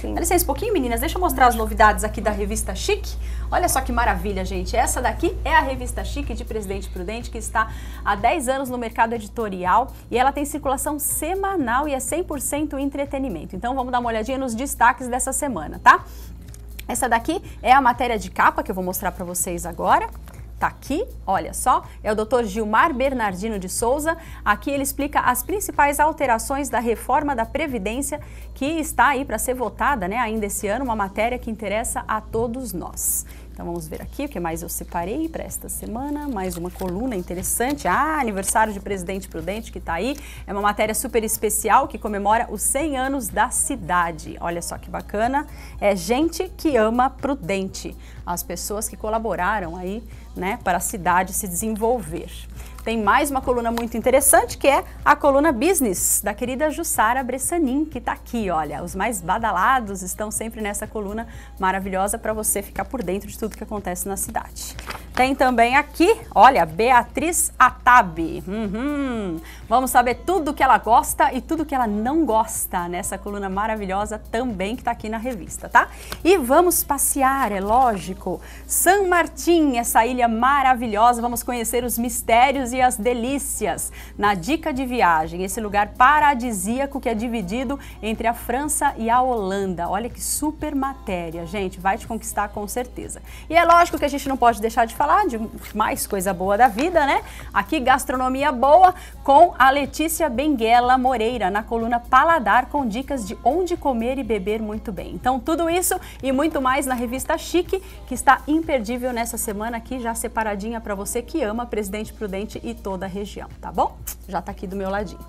Sim. Dá licença um pouquinho, meninas. Deixa eu mostrar as novidades aqui da revista Chique. Olha só que maravilha, gente. Essa daqui é a revista Chique de Presidente Prudente, que está há 10 anos no mercado editorial e ela tem circulação semanal e é 100% entretenimento. Então vamos dar uma olhadinha nos destaques dessa semana, tá? Essa daqui é a matéria de capa que eu vou mostrar para vocês agora tá aqui, olha só, é o Dr. Gilmar Bernardino de Souza. Aqui ele explica as principais alterações da reforma da Previdência que está aí para ser votada né, ainda esse ano, uma matéria que interessa a todos nós. Então vamos ver aqui o que mais eu separei para esta semana. Mais uma coluna interessante. Ah, aniversário de Presidente Prudente que está aí. É uma matéria super especial que comemora os 100 anos da cidade. Olha só que bacana. É gente que ama Prudente. As pessoas que colaboraram aí, né, para a cidade se desenvolver tem mais uma coluna muito interessante, que é a coluna Business, da querida Jussara Bressanin, que está aqui, olha. Os mais badalados estão sempre nessa coluna maravilhosa para você ficar por dentro de tudo que acontece na cidade. Tem também aqui, olha, Beatriz Atabi. Uhum. Vamos saber tudo o que ela gosta e tudo que ela não gosta nessa coluna maravilhosa também que está aqui na revista, tá? E vamos passear, é lógico. San Martin, essa ilha maravilhosa, vamos conhecer os mistérios e as delícias. Na dica de viagem, esse lugar paradisíaco que é dividido entre a França e a Holanda. Olha que super matéria, gente, vai te conquistar com certeza. E é lógico que a gente não pode deixar de falar falar de mais coisa boa da vida, né? Aqui, gastronomia boa com a Letícia Benguela Moreira, na coluna Paladar, com dicas de onde comer e beber muito bem. Então, tudo isso e muito mais na revista Chique, que está imperdível nessa semana aqui, já separadinha para você que ama Presidente Prudente e toda a região, tá bom? Já está aqui do meu ladinho.